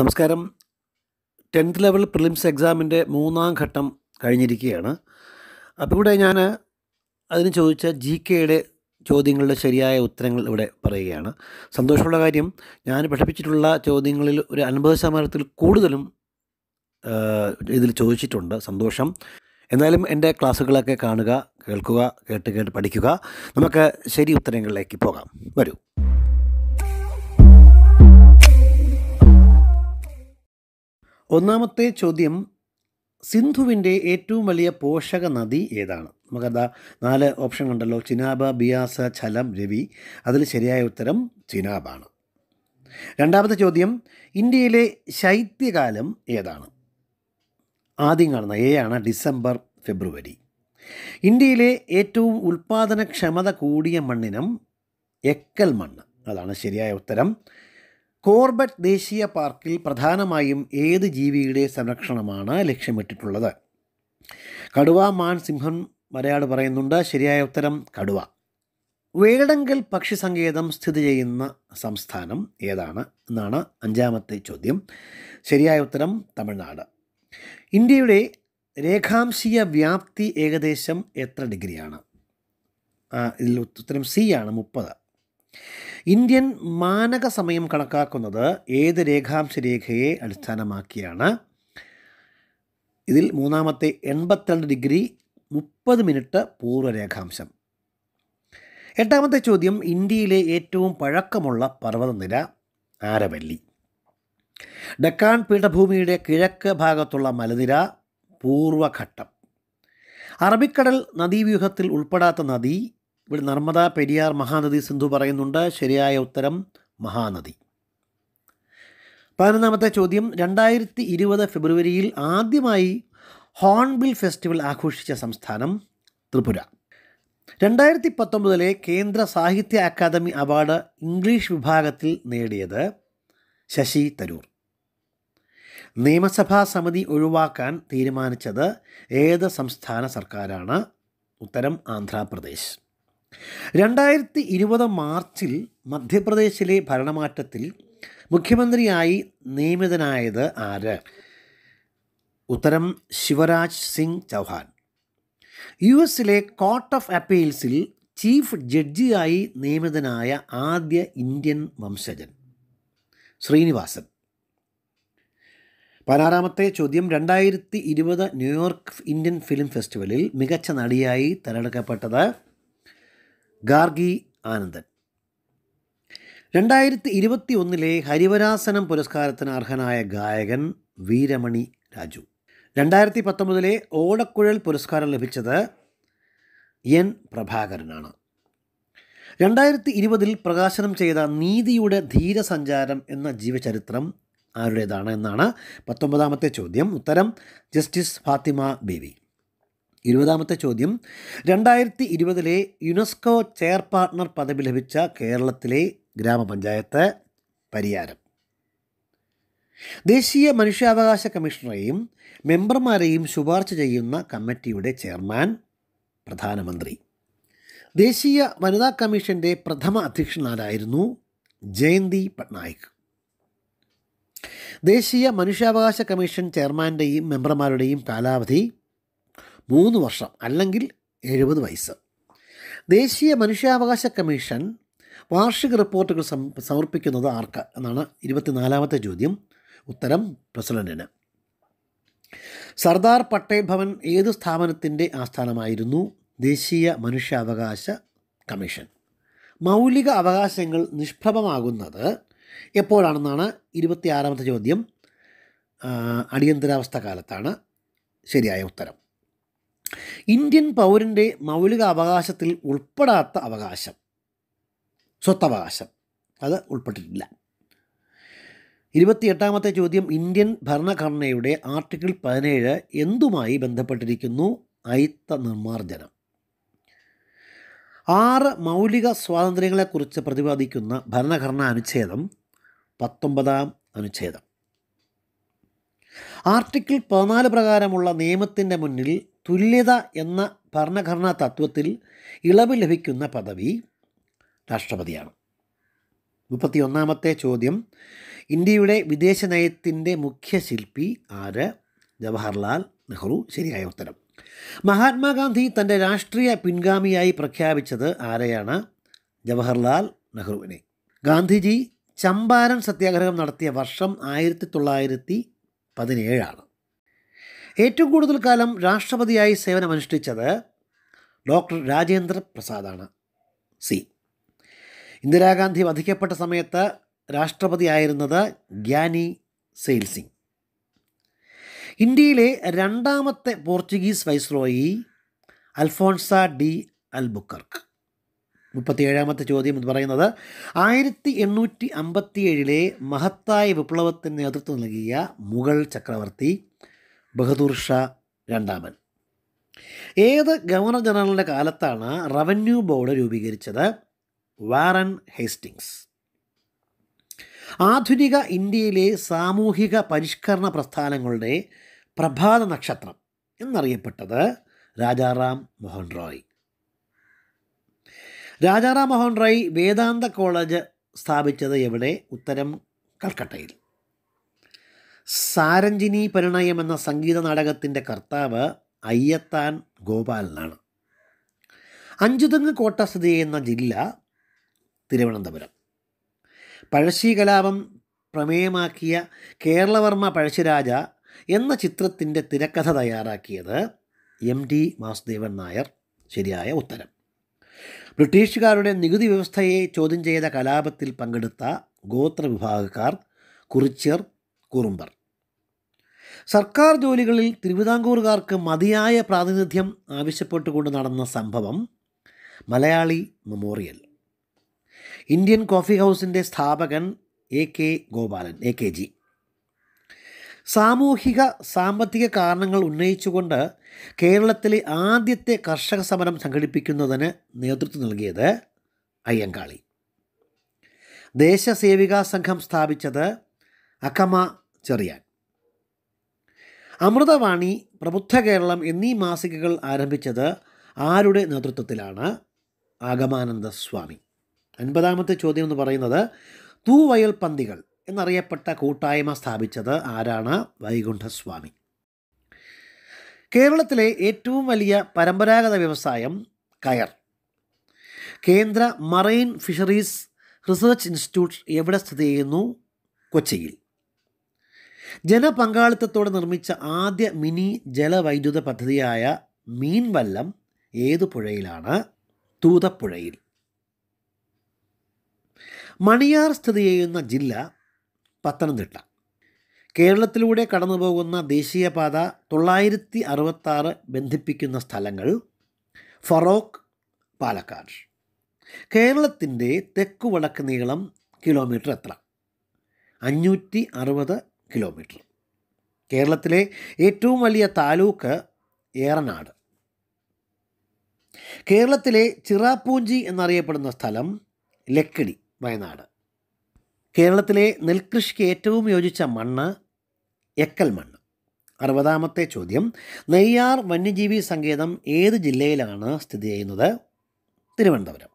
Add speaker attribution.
Speaker 1: നമസ്കാരം tenth level prelims എക്സാമിൻ്റെ മൂന്നാം ഘട്ടം കഴിഞ്ഞിരിക്കുകയാണ് അപ്പോൾ ഇവിടെ ഞാൻ അതിന് ചോദിച്ച ജി കെയുടെ ചോദ്യങ്ങളുടെ ശരിയായ ഉത്തരങ്ങൾ ഇവിടെ പറയുകയാണ് സന്തോഷമുള്ള കാര്യം ഞാൻ പഠിപ്പിച്ചിട്ടുള്ള ചോദ്യങ്ങളിൽ ഒരു അൻപത് ശതമാനത്തിൽ കൂടുതലും ഇതിൽ ചോദിച്ചിട്ടുണ്ട് സന്തോഷം എന്നാലും എൻ്റെ ക്ലാസ്സുകളൊക്കെ കാണുക കേൾക്കുക കേട്ട് കേട്ട് പഠിക്കുക നമുക്ക് ശരി ഉത്തരങ്ങളിലേക്ക് പോകാം വരൂ ഒന്നാമത്തെ ചോദ്യം സിന്ധുവിൻ്റെ ഏറ്റവും വലിയ പോഷക നദി ഏതാണ് നമുക്കതാ നാല് ഓപ്ഷൻ കണ്ടല്ലോ ചിനാബ ബിയാസ ഛലം രവി അതിൽ ശരിയായ ഉത്തരം ചിനാബാണ് രണ്ടാമത്തെ ചോദ്യം ഇന്ത്യയിലെ ശൈത്യകാലം ഏതാണ് ആദ്യം കാണുന്ന എ ആണ് ഡിസംബർ ഫെബ്രുവരി ഇന്ത്യയിലെ ഏറ്റവും ഉൽപ്പാദനക്ഷമത കൂടിയ മണ്ണിനം എക്കൽ മണ്ണ് അതാണ് ശരിയായ ഉത്തരം കോർബറ്റ് ദേശീയ പാർക്കിൽ പ്രധാനമായും ഏത് ജീവിയുടെ സംരക്ഷണമാണ് ലക്ഷ്യമിട്ടിട്ടുള്ളത് കടുവ മാൻ സിംഹം മലയാട് പറയുന്നുണ്ട് ശരിയായ ഉത്തരം കടുവ വേടങ്കൽ പക്ഷി സങ്കേതം സ്ഥിതി ചെയ്യുന്ന സംസ്ഥാനം ഏതാണ് എന്നാണ് അഞ്ചാമത്തെ ചോദ്യം ശരിയായ ഉത്തരം തമിഴ്നാട് ഇന്ത്യയുടെ രേഖാംശീയ വ്യാപ്തി ഏകദേശം എത്ര ഡിഗ്രിയാണ് ഇതിൽ ഉത്തരം സി ആണ് മുപ്പത് ഇന്ത്യൻ മാനക സമയം കണക്കാക്കുന്നത് ഏത് രേഖാംശ രേഖയെ അടിസ്ഥാനമാക്കിയാണ് ഇതിൽ മൂന്നാമത്തെ എൺപത്തിരണ്ട് ഡിഗ്രി മുപ്പത് മിനിറ്റ് പൂർവ്വരേഖാംശം എട്ടാമത്തെ ചോദ്യം ഇന്ത്യയിലെ ഏറ്റവും പഴക്കമുള്ള പർവ്വതനിര ആരവല്ലി ഡക്കാൻ പീഠഭൂമിയുടെ കിഴക്ക് ഭാഗത്തുള്ള മലനിര പൂർവഘട്ടം അറബിക്കടൽ നദീവ്യൂഹത്തിൽ ഉൾപ്പെടാത്ത നദി ഇവിടെ നർമ്മദ പെരിയാർ മഹാനദി സിന്ധു പറയുന്നുണ്ട് ശരിയായ ഉത്തരം മഹാനദി പതിനൊന്നാമത്തെ ചോദ്യം രണ്ടായിരത്തി ഇരുപത് ഫെബ്രുവരിയിൽ ആദ്യമായി ഹോൺബിൽ ഫെസ്റ്റിവൽ ആഘോഷിച്ച സംസ്ഥാനം ത്രിപുര രണ്ടായിരത്തി പത്തൊമ്പതിലെ കേന്ദ്ര സാഹിത്യ അക്കാദമി അവാർഡ് ഇംഗ്ലീഷ് വിഭാഗത്തിൽ നേടിയത് ശശി തരൂർ നിയമസഭാ സമിതി ഒഴിവാക്കാൻ തീരുമാനിച്ചത് ഏത് സംസ്ഥാന സർക്കാരാണ് ഉത്തരം ആന്ധ്രാപ്രദേശ് രണ്ടായിരത്തി ഇരുപത് മാർച്ചിൽ മധ്യപ്രദേശിലെ ഭരണമാറ്റത്തിൽ മുഖ്യമന്ത്രിയായി നിയമിതനായത് ആര് ഉത്തരം ശിവരാജ് സിംഗ് ചൗഹാൻ യു എസിലെ കോർട്ട് ഓഫ് അപ്പീൽസിൽ ചീഫ് ജഡ്ജിയായി നിയമിതനായ ആദ്യ ഇന്ത്യൻ വംശജൻ ശ്രീനിവാസൻ പതിനാറാമത്തെ ചോദ്യം രണ്ടായിരത്തി ഇരുപത് ന്യൂയോർക്ക് ഇന്ത്യൻ ഫിലിം ഫെസ്റ്റിവലിൽ മികച്ച നടിയായി തിരഞ്ഞെടുക്കപ്പെട്ടത് ഗാർഗി ആനന്ദൻ രണ്ടായിരത്തി ഇരുപത്തി ഒന്നിലെ ഹരിവരാസനം പുരസ്കാരത്തിന് അർഹനായ ഗായകൻ വീരമണി രാജു രണ്ടായിരത്തി പത്തൊമ്പതിലെ ഓടക്കുഴൽ പുരസ്കാരം ലഭിച്ചത് എൻ പ്രഭാകരനാണ് രണ്ടായിരത്തി ഇരുപതിൽ പ്രകാശനം ചെയ്ത നീതിയുടെ ധീരസഞ്ചാരം എന്ന ജീവചരിത്രം ആരുടേതാണ് എന്നാണ് പത്തൊമ്പതാമത്തെ ചോദ്യം ഉത്തരം ജസ്റ്റിസ് ഫാത്തിമ ബേബി ഇരുപതാമത്തെ ചോദ്യം രണ്ടായിരത്തി ഇരുപതിലെ യുനെസ്കോ ചെയർ പാർട്ണർ പദവി ലഭിച്ച കേരളത്തിലെ ഗ്രാമപഞ്ചായത്ത് പരിയാരം ദേശീയ മനുഷ്യാവകാശ കമ്മീഷണറെയും മെമ്പർമാരെയും ശുപാർശ ചെയ്യുന്ന കമ്മിറ്റിയുടെ ചെയർമാൻ പ്രധാനമന്ത്രി ദേശീയ വനിതാ കമ്മീഷൻ്റെ പ്രഥമ അധ്യക്ഷനാരായിരുന്നു ജയന്തി പട്നായിക് ദേശീയ മനുഷ്യാവകാശ കമ്മീഷൻ ചെയർമാൻ്റെയും മെമ്പർമാരുടെയും കാലാവധി മൂന്ന് വർഷം അല്ലെങ്കിൽ എഴുപത് വയസ്സ് ദേശീയ മനുഷ്യാവകാശ കമ്മീഷൻ വാർഷിക റിപ്പോർട്ടുകൾ സമർപ്പിക്കുന്നത് ആർക്ക് എന്നാണ് ഇരുപത്തിനാലാമത്തെ ചോദ്യം ഉത്തരം പ്രസിഡന്റിന് സർദാർ പട്ടേൽ ഭവൻ ഏത് സ്ഥാപനത്തിൻ്റെ ആസ്ഥാനമായിരുന്നു ദേശീയ മനുഷ്യാവകാശ കമ്മീഷൻ മൗലിക അവകാശങ്ങൾ നിഷ്പ്രഭമാകുന്നത് എപ്പോഴാണെന്നാണ് ഇരുപത്തിയാറാമത്തെ ചോദ്യം അടിയന്തരാവസ്ഥ കാലത്താണ് ശരിയായ ഉത്തരം ഇന്ത്യൻ പൗരൻ്റെ മൗലിക അവകാശത്തിൽ ഉൾപ്പെടാത്ത അവകാശം സ്വത്തവകാശം അത് ഉൾപ്പെട്ടിട്ടില്ല ഇരുപത്തിയെട്ടാമത്തെ ചോദ്യം ഇന്ത്യൻ ഭരണഘടനയുടെ ആർട്ടിക്കിൾ പതിനേഴ് എന്തുമായി ബന്ധപ്പെട്ടിരിക്കുന്നു അയിത്ത നിർമ്മാർജ്ജനം ആറ് മൗലിക സ്വാതന്ത്ര്യങ്ങളെക്കുറിച്ച് പ്രതിപാദിക്കുന്ന ഭരണഘടനാ അനുച്ഛേദം പത്തൊമ്പതാം അനുച്ഛേദം ആർട്ടിക്കിൾ പതിനാല് പ്രകാരമുള്ള നിയമത്തിൻ്റെ മുന്നിൽ തുല്യത എന്ന ഭരണഘടനാ തത്വത്തിൽ ഇളവ് ലഭിക്കുന്ന പദവി രാഷ്ട്രപതിയാണ് മുപ്പത്തി ഒന്നാമത്തെ ചോദ്യം ഇന്ത്യയുടെ വിദേശ നയത്തിൻ്റെ മുഖ്യ ശില്പി ആര് ജവഹർലാൽ നെഹ്റു ശരിയായ ഉത്തരം മഹാത്മാഗാന്ധി തൻ്റെ രാഷ്ട്രീയ പിൻഗാമിയായി പ്രഖ്യാപിച്ചത് ആരെയാണ് ജവഹർലാൽ നെഹ്റുവിനെ ഗാന്ധിജി ചമ്പാരൻ സത്യാഗ്രഹം നടത്തിയ വർഷം ആയിരത്തി തൊള്ളായിരത്തി പതിനേഴാണ് ഏറ്റവും കൂടുതൽ കാലം രാഷ്ട്രപതിയായി സേവനമനുഷ്ഠിച്ചത് ഡോക്ടർ രാജേന്ദ്ര പ്രസാദാണ് സി ഇന്ദിരാഗാന്ധി വധിക്കപ്പെട്ട സമയത്ത് രാഷ്ട്രപതിയായിരുന്നത് ഗ്യാനി സെയിൽ സിംഗ് ഇന്ത്യയിലെ രണ്ടാമത്തെ Portuguese viceroy Afonso de Albuquerque മുപ്പത്തിയേഴാമത്തെ ചോദ്യം എന്ന് പറയുന്നത് ആയിരത്തി എണ്ണൂറ്റി അമ്പത്തിയേഴിലെ മഹത്തായ വിപ്ലവത്തിന് നേതൃത്വം നൽകിയ മുഗൾ ചക്രവർത്തി ബഹദൂർ ഷാ രണ്ടാമൻ ഏത് ഗവർണർ ജനറലിൻ്റെ കാലത്താണ് റവന്യൂ ബോർഡ് രൂപീകരിച്ചത് വാറൻ ഹേസ്റ്റിങ്സ് ആധുനിക ഇന്ത്യയിലെ സാമൂഹിക പരിഷ്കരണ പ്രസ്ഥാനങ്ങളുടെ പ്രഭാത നക്ഷത്രം എന്നറിയപ്പെട്ടത് രാജാറാം മോഹൻ റോയ് രാജാറാം മോഹൻ റോയ് വേദാന്ത കോളേജ് സ്ഥാപിച്ചത് എവിടെ ഉത്തരം കൽക്കട്ടയിൽ സാരഞ്ജിനി പരിണയം എന്ന സംഗീത നാടകത്തിൻ്റെ കർത്താവ് അയ്യത്താൻ ഗോപാലനാണ് അഞ്ചുതെങ്ങ് കോട്ട സ്ഥിതി ചെയ്യുന്ന ജില്ല തിരുവനന്തപുരം പഴശ്ശി കലാപം പ്രമേയമാക്കിയ കേരളവർമ്മ പഴശ്ശിരാജ എന്ന ചിത്രത്തിൻ്റെ തിരക്കഥ തയ്യാറാക്കിയത് എം ടി വാസുദേവൻ നായർ ശരിയായ ഉത്തരം ബ്രിട്ടീഷുകാരുടെ നികുതി വ്യവസ്ഥയെ ചോദ്യം ചെയ്ത കലാപത്തിൽ പങ്കെടുത്ത ഗോത്ര വിഭാഗക്കാർ കുറിച്യർ കുറുമ്പർ സർക്കാർ ജോലികളിൽ തിരുവിതാംകൂറുകാർക്ക് മതിയായ പ്രാതിനിധ്യം ആവശ്യപ്പെട്ടുകൊണ്ട് നടന്ന സംഭവം മലയാളി മെമ്മോറിയൽ ഇന്ത്യൻ കോഫി ഹൗസിൻ്റെ സ്ഥാപകൻ A K Gopalan A K G സാമൂഹിക സാമ്പത്തിക കാരണങ്ങൾ ഉന്നയിച്ചുകൊണ്ട് കേരളത്തിലെ ആദ്യത്തെ കർഷക സമരം സംഘടിപ്പിക്കുന്നതിന് നേതൃത്വം നൽകിയത് അയ്യങ്കാളി ദേശസേവികാ സംഘം സ്ഥാപിച്ചത് അക്കമ ചെറിയാൻ അമൃതവാണി പ്രബുദ്ധ കേരളം എന്നീ മാസികകൾ ആരംഭിച്ചത് ആരുടെ നേതൃത്വത്തിലാണ് ആഗമാനന്ദ സ്വാമി അൻപതാമത്തെ ചോദ്യം എന്ന് പറയുന്നത് തൂവയൽ പന്തികൾ എന്നറിയപ്പെട്ട കൂട്ടായ്മ സ്ഥാപിച്ചത് ആരാണ് വൈകുണ്ഠസ്വാമി കേരളത്തിലെ ഏറ്റവും വലിയ പരമ്പരാഗത വ്യവസായം കയർ കേന്ദ്ര മറൈൻ ഫിഷറീസ് റിസർച്ച് ഇൻസ്റ്റിറ്റ്യൂട്ട് എവിടെ സ്ഥിതി ചെയ്യുന്നു കൊച്ചിയിൽ ജനപങ്കാളിത്തത്തോടെ നിർമ്മിച്ച ആദ്യ മിനി ജലവൈദ്യുത പദ്ധതിയായ മീൻവല്ലം ഏതു പുഴയിലാണ് തൂതപ്പുഴയിൽ മണിയാർ സ്ഥിതി ചെയ്യുന്ന ജില്ല പത്തനംതിട്ട കേരളത്തിലൂടെ കടന്നു പോകുന്ന ദേശീയപാത തൊള്ളായിരത്തി അറുപത്താറ് ബന്ധിപ്പിക്കുന്ന സ്ഥലങ്ങൾ ഫറോക്ക് പാലക്കാട് കേരളത്തിൻ്റെ തെക്കുവടക്ക് നീളം കിലോമീറ്റർ എത്ര അഞ്ഞൂറ്റി അറുപത് കിലോമീറ്റർ കേരളത്തിലെ ഏറ്റവും വലിയ താലൂക്ക് ഏറനാട് കേരളത്തിലെ ചിറാപ്പൂഞ്ചി എന്നറിയപ്പെടുന്ന സ്ഥലം ലക്കിടി വയനാട് കേരളത്തിലെ നെൽകൃഷിക്ക് ഏറ്റവും യോജിച്ച മണ്ണ് എക്കൽ മണ്ണ് അറുപതാമത്തെ ചോദ്യം നെയ്യാർ വന്യജീവി സങ്കേതം ഏത് ജില്ലയിലാണ് സ്ഥിതി ചെയ്യുന്നത് തിരുവനന്തപുരം